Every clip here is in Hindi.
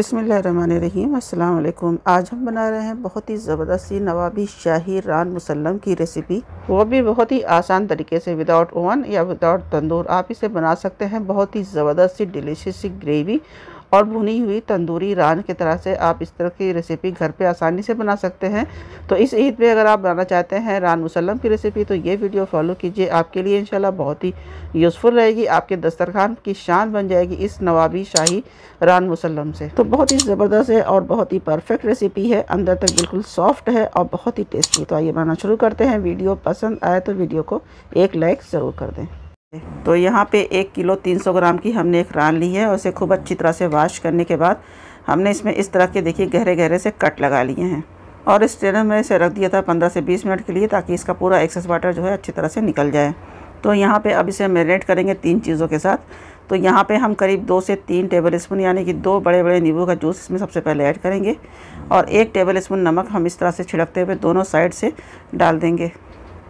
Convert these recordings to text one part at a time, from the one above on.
अस्सलाम वालेकुम आज हम बना रहे हैं बहुत ही ज़बरदस्त सी नवाबी शाही रान मुसल्लम की रेसिपी वो भी बहुत ही आसान तरीके से विदाउट ओवन या विदाउट तंदूर आप इसे बना सकते हैं बहुत ही ज़बरदस्त सी डिलीशियस सी ग्रेवी और भुनी हुई तंदूरी रान की तरह से आप इस तरह की रेसिपी घर पे आसानी से बना सकते हैं तो इस ईद पे अगर आप बनाना चाहते हैं रान मुसलम की रेसिपी तो ये वीडियो फॉलो कीजिए आपके लिए इंशाल्लाह बहुत ही यूज़फुल रहेगी आपके दस्तरखान की शान बन जाएगी इस नवाबी शाही रान मुसलम से तो बहुत ही ज़बरदस्त है और बहुत ही परफेक्ट रेसिपी है अंदर तक बिल्कुल सॉफ्ट है और बहुत ही टेस्टी तो आइए बनाना शुरू करते हैं वीडियो पसंद आए तो वीडियो को एक लाइक ज़रूर कर दें तो यहाँ पे एक किलो 300 ग्राम की हमने एक रान ली है और इसे खूब अच्छी तरह से वाश करने के बाद हमने इसमें इस तरह के देखिए गहरे गहरे से कट लगा लिए हैं और इस ट्रेनर में इसे रख दिया था 15 से 20 मिनट के लिए ताकि इसका पूरा एक्सेस वाटर जो है अच्छी तरह से निकल जाए तो यहाँ पे अब इसे मेरीनेट करेंगे तीन चीज़ों के साथ तो यहाँ पे हम करीब दो से तीन टेबल स्पून यानी कि दो बड़े बड़े नींबू का जूस इसमें सबसे पहले ऐड करेंगे और एक टेबल स्पून नमक हम इस तरह से छिड़कते हुए दोनों साइड से डाल देंगे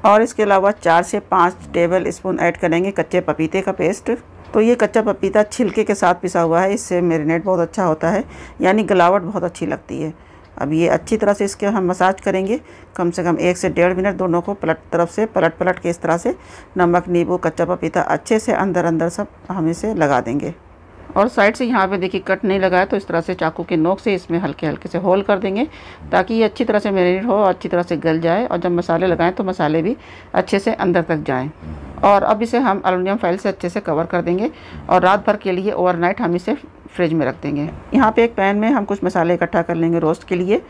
और इसके अलावा चार से पाँच टेबल स्पून ऐड करेंगे कच्चे पपीते का पेस्ट तो ये कच्चा पपीता छिलके के साथ पिसा हुआ है इससे मेरीनेट बहुत अच्छा होता है यानी गलावट बहुत अच्छी लगती है अब ये अच्छी तरह से इसके हम मसाज करेंगे कम से कम एक से डेढ़ मिनट दोनों को पलट तरफ से पलट पलट के इस तरह से नमक नींबू कच्चा पपीता अच्छे से अंदर अंदर सब हम इसे लगा देंगे और साइड से यहाँ पे देखिए कट नहीं लगाया तो इस तरह से चाकू के नोक से इसमें हल्के हल्के से होल कर देंगे ताकि ये अच्छी तरह से मेरीनेट हो और अच्छी तरह से गल जाए और जब मसाले लगाएं तो मसाले भी अच्छे से अंदर तक जाएं और अब इसे हम अलूमिनियम फाइल से अच्छे से कवर कर देंगे और रात भर के लिए ओवर हम इसे फ्रिज में रख देंगे यहाँ पर एक पैन में हम कुछ मसाले इकट्ठा कर लेंगे रोस्ट के लिए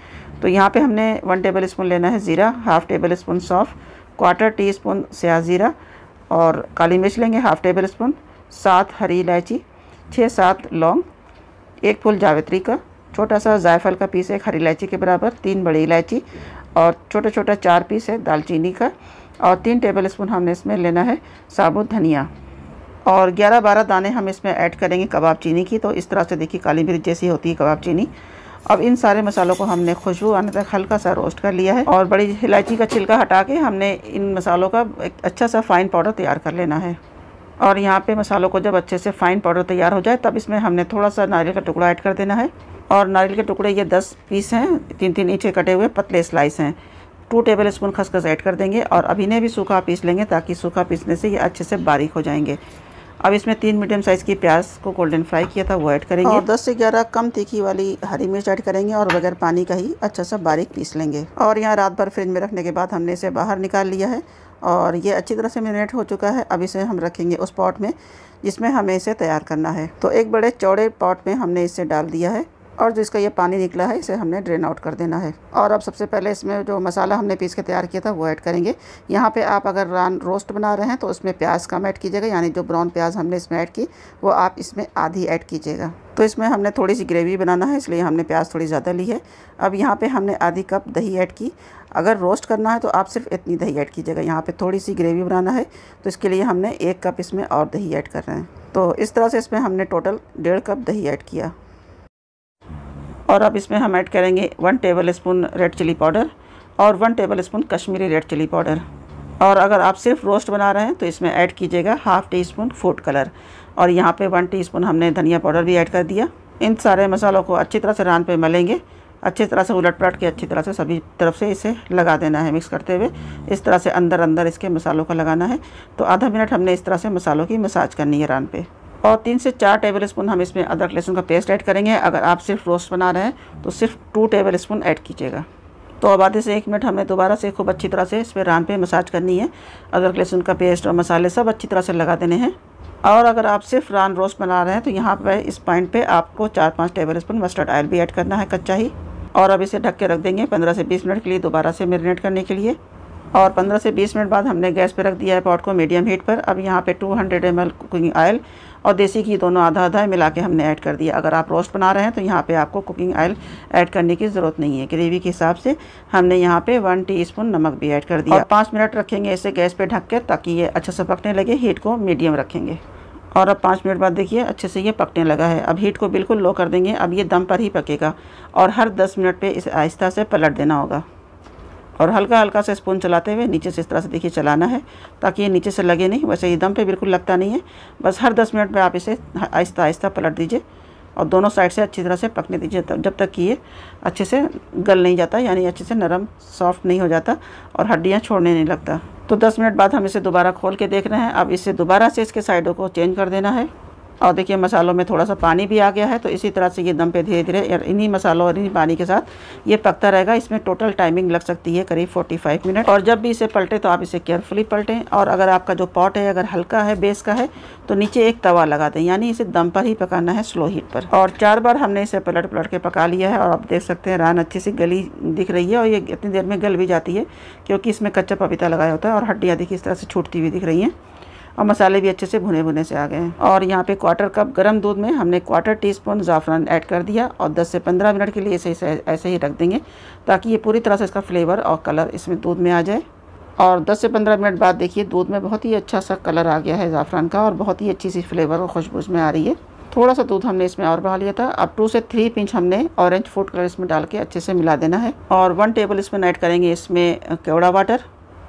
तो यहाँ पर हमने वन टेबल स्पून लेना है ज़ीरा हाफ़ टेबल स्पून सौफ़ क्वार्टर टी स्पून स्या ज़ीरा और काली मिर्च लेंगे हाफ़ टेबल स्पून सात हरी इलायची छः सात लौंग एक फूल जावित्री का छोटा सा जायफल का पीस है एक हरी इलायची के बराबर तीन बड़ी इलायची और छोटा छोटा चार पीस है दालचीनी का और तीन टेबल स्पून हमने इसमें लेना है साबुत धनिया और 11-12 दाने हम इसमें ऐड करेंगे कबाब चीनी की तो इस तरह से देखिए काली मिर्च जैसी होती है कबाब चीनी अब इन सारे मसालों को हमने खुशबू आने तक हल्का सा रोस्ट कर लिया है और बड़ी इलायची का छिलका हटा के हमने इन मसालों का एक अच्छा सा फाइन पाउडर तैयार कर लेना है और यहाँ पे मसालों को जब अच्छे से फाइन पाउडर तैयार हो जाए तब इसमें हमने थोड़ा सा नारियल का टुकड़ा ऐड कर देना है और नारियल के टुकड़े ये दस पीस हैं तीन तीन इंच के कटे हुए पतले स्लाइस हैं टू टेबल स्पून खसखस ऐड कर देंगे और अब इन्हें भी सूखा पीस लेंगे ताकि सूखा पीसने से ये अच्छे से बारीक हो जाएंगे अब इसमें तीन मीडियम साइज़ की प्याज को गोल्डन फ्राई किया था वो ऐड करेंगे और 10 से 11 कम तीखी वाली हरी मिर्च ऐड करेंगे और बगैर पानी का ही अच्छा सा बारीक पीस लेंगे और यहाँ रात भर फ्रिज में रखने के बाद हमने इसे बाहर निकाल लिया है और ये अच्छी तरह से मेरीनेट हो चुका है अब इसे हम रखेंगे उस पॉट में जिसमें हमें इसे तैयार करना है तो एक बड़े चौड़े पॉट में हमने इसे डाल दिया है और जो इसका ये पानी निकला है इसे हमने ड्रेन आउट कर देना है और अब सबसे पहले इसमें जो मसाला हमने पीस के तैयार किया था वो ऐड करेंगे यहाँ पे आप अगर रान रोस्ट बना रहे हैं तो उसमें प्याज कम ऐड कीजिएगा यानी जो ब्राउन प्याज हमने इसमें ऐड की वो आप इसमें आधी ऐड कीजिएगा तो इसमें हमने थोड़ी सी ग्रेवी बनाना है इसलिए हमने प्याज थोड़ी ज़्यादा ली है अब यहाँ पर हमने आधी कप दही ऐड की अगर रोस्ट करना है तो आप सिर्फ इतनी दही ऐड कीजिएगा यहाँ पर थोड़ी सी ग्रेवी बनाना है तो इसके लिए हमने एक कप इसमें और दही ऐड कर रहे हैं तो इस तरह से इसमें हमने टोटल डेढ़ कप दही ऐड किया और अब इसमें हम ऐड करेंगे one tablespoon red chilli powder और one tablespoon Kashmiri red chilli powder और अगर आप सिर्फ रोस्ट बना रहे हैं तो इसमें ऐड कीजिएगा half teaspoon food colour और यहाँ पे वन टीस्पून हमने धनिया पाउडर भी ऐड कर दिया इन सारे मसालों को अच्छी तरह से रान पे मलेंगे अच्छी तरह से उलट पलट के अच्छी तरह से सभी तरफ से इसे लगा देना है मिक्स करते हुए इस तरह से अंदर अंदर इसके मसालों का लगाना है तो आधा मिनट हमने इस तरह से मसालों की मसाज करनी है रान पर और तीन से चार टेबल स्पून हम इसमें अदरक लहसुन का पेस्ट ऐड करेंगे अगर आप सिर्फ रोस्ट बना रहे हैं तो सिर्फ टू टेबल स्पून ऐड कीजिएगा तो अब आधे से एक मिनट हमें दोबारा से खूब अच्छी तरह से इस पर रान पे मसाज करनी है अदरक लहसुन का पेस्ट और मसाले सब अच्छी तरह से लगा देने हैं और अगर आप सिर्फ रान रोस्ट बना रहे हैं तो यहाँ पर इस पॉइंट पर आपको चार पाँच टेबल स्पून मस्टर्ड ऑयल भी ऐड करना है कच्चा ही और अब इसे ढक के रख देंगे पंद्रह से बीस मिनट के लिए दोबारा से मेरीनेट करने के लिए और 15 से 20 मिनट बाद हमने गैस पर रख दिया है पॉट को मीडियम हीट पर अब यहाँ पे 200 हंड्रेड एम कुकिंग ऑयल और देसी घी दोनों आधा आधा मिला के हमने ऐड कर दिया अगर आप रोस्ट बना रहे हैं तो यहाँ पे आपको कुकिंग ऑयल ऐड करने की ज़रूरत नहीं है ग्रेवी के हिसाब से हमने यहाँ पे वन टीस्पून नमक भी ऐड कर दिया और पाँच मिनट रखेंगे इसे गैस पे ढक के ताकि ये अच्छे से पकने लगे हीट को मीडियम रखेंगे और अब पाँच मिनट बाद देखिए अच्छे से ये पकने लगा है अब हीट को बिल्कुल लो कर देंगे अब ये दम पर ही पकेगा और हर दस मिनट पर इसे आहिस्ता से पलट देना होगा और हल्का हल्का से स्पून चलाते हुए नीचे से इस तरह से देखिए चलाना है ताकि ये नीचे से लगे नहीं वैसे ये दम पे बिल्कुल लगता नहीं है बस हर दस मिनट में आप इसे आहिस्ता आहिस्ता पलट दीजिए और दोनों साइड से अच्छी तरह से पकने दीजिए तो जब तक कि ये अच्छे से गल नहीं जाता यानी अच्छे से नरम सॉफ्ट नहीं हो जाता और हड्डियाँ छोड़ने नहीं लगता तो 10 मिनट बाद हम इसे दोबारा खोल के देख रहे हैं अब इसे दोबारा से इसके साइडों को चेंज कर देना है और देखिए मसालों में थोड़ा सा पानी भी आ गया है तो इसी तरह से ये दम पे धीरे धीरे इन्हीं मसालों और इन्हीं पानी के साथ ये पकता रहेगा इसमें टोटल टाइमिंग लग सकती है करीब 45 मिनट और जब भी इसे पलटे तो आप इसे केयरफुली पलटें और अगर आपका जो पॉट है अगर हल्का है बेस का है तो नीचे एक तवा लगा दें यानी इसे दम पर ही पकाना है स्लो हीट पर और चार बार हमने इसे पलट पलट के पका लिया है और आप देख सकते हैं रान अच्छी सी गली दिख रही है और ये इतनी देर में गल भी जाती है क्योंकि इसमें कच्चा पपीता लगाया होता है और हड्डियाँ देखिए इस तरह से छूटती हुई दिख रही हैं और मसाले भी अच्छे से भुने भुने से आ गए हैं और यहाँ पे क्वार्टर कप गर्म दूध में हमने क्वार्टर टी स्पून ज़ाफ़रान ऐड कर दिया और 10 से 15 मिनट के लिए इसे ऐसे ही रख देंगे ताकि ये पूरी तरह से इसका फ्लेवर और कलर इसमें दूध में आ जाए और 10 से 15 मिनट बाद देखिए दूध में बहुत ही अच्छा सा कलर आ गया है ज़ाफ़रान का और बहुत ही अच्छी सी फ्लेवर और खुशबू इसमें आ रही है थोड़ा सा दूध हमने इसमें और बहा लिया था अब टू से थ्री पिंच हमने ऑरेंज फूड कलर इसमें डाल के अच्छे से मिला देना है और वन टेबल स्पून ऐड करेंगे इसमें केवड़ा वाटर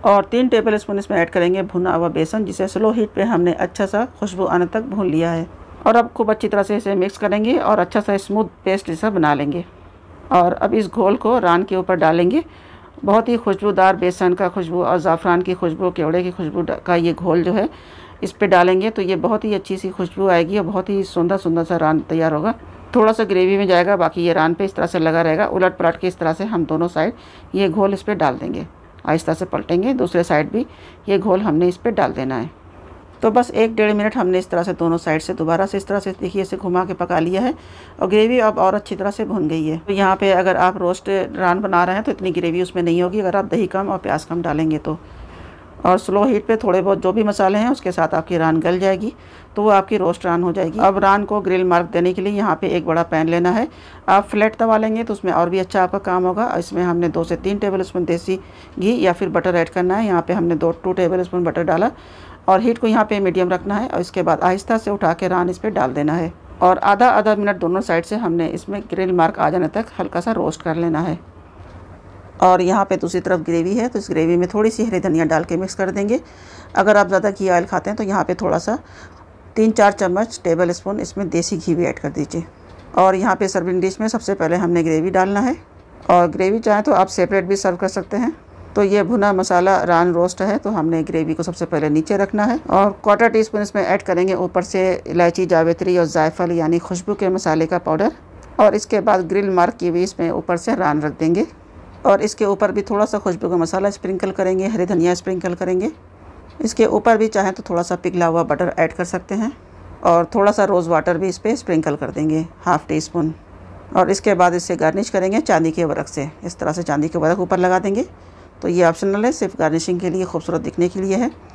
और तीन टेबल स्पून इसमें ऐड करेंगे भुना हुआ बेसन जिसे स्लो हीट पे हमने अच्छा सा खुशबू आने तक भून लिया है और अब खूब अच्छी तरह से इसे मिक्स करेंगे और अच्छा सा स्मूथ पेस्ट जैसा बना लेंगे और अब इस घोल को रान के ऊपर डालेंगे बहुत ही खुशबूदार बेसन का खुशबू और ज़ाफ़रान की खुशबू केवड़े की खुशबू का ये घोल जो है इस पर डालेंगे तो ये बहुत ही अच्छी सी खुशबू आएगी और बहुत ही सुंदर सुंदर सा रान तैयार होगा थोड़ा सा ग्रेवी में जाएगा बाकी ये रान पे इस तरह से लगा रहेगा उलट पलट के इस तरह से हम दोनों साइड ये घोल इस पर डाल देंगे आहिस्ता से पलटेंगे दूसरे साइड भी ये घोल हमने इस पर डाल देना है तो बस एक डेढ़ मिनट हमने इस तरह से दोनों साइड से दोबारा से इस तरह से देखिए इसे घुमा के पका लिया है और ग्रेवी अब और अच्छी तरह से भुन गई है तो यहाँ पे अगर आप रोस्ट रान बना रहे हैं तो इतनी ग्रेवी उसमें नहीं होगी अगर आप दही कम और प्याज कम डालेंगे तो और स्लो हीट पे थोड़े बहुत जो भी मसाले हैं उसके साथ आपकी रान गल जाएगी तो वो आपकी रोस्ट रान हो जाएगी अब रान को ग्रिल मार्क देने के लिए यहाँ पे एक बड़ा पैन लेना है आप फ्लैट तवा लेंगे तो उसमें और भी अच्छा आपका काम होगा इसमें हमने दो से तीन टेबल स्पून देसी घी या फिर बटर ऐड करना है यहाँ पर हमने दो टू टेबल स्पून बटर डाला और हीट को यहाँ पर मीडियम रखना है और इसके बाद आहिस्ता से उठा के रान इस पर डाल देना है और आधा आधा मिनट दोनों साइड से हमने इसमें ग्रिल मार्क आ जाने तक हल्का सा रोस्ट कर लेना है और यहाँ पे दूसरी तरफ ग्रेवी है तो इस ग्रेवी में थोड़ी सी हरी धनिया डाल के मिक्स कर देंगे अगर आप ज़्यादा घी ऑयल खाते हैं तो यहाँ पे थोड़ा सा तीन चार चम्मच टेबल स्पून इसमें देसी घी भी ऐड कर दीजिए और यहाँ पे सर्विंग डिश में सबसे पहले हमने ग्रेवी डालना है और ग्रेवी चाहें तो आप सेपरेट भी सर्व कर सकते हैं तो ये भुना मसाला रान रोस्ट है तो हमने ग्रेवी को सबसे पहले नीचे रखना है और क्वार्टर टी स्पून इसमें ऐड करेंगे ऊपर से इलायची जावेत्री और जायफल यानी खुशबू के मसाले का पाउडर और इसके बाद ग्रिल मार्क की भी इसमें ऊपर से रान रख देंगे और इसके ऊपर भी थोड़ा सा खुशबू का मसाला स्प्रिंकल करेंगे हरी धनिया स्प्रिंकल करेंगे इसके ऊपर भी चाहें तो थोड़ा सा पिघला हुआ बटर ऐड कर सकते हैं और थोड़ा सा रोज़ वाटर भी इस पर स्प्रिंकल कर देंगे हाफ़ टी स्पून और इसके बाद इसे गार्निश करेंगे चांदी के वर्क से इस तरह से चांदी के वर्क ऊपर लगा देंगे तो ये ऑप्शनल है सिर्फ गार्निशिंग के लिए खूबसूरत दिखने के लिए है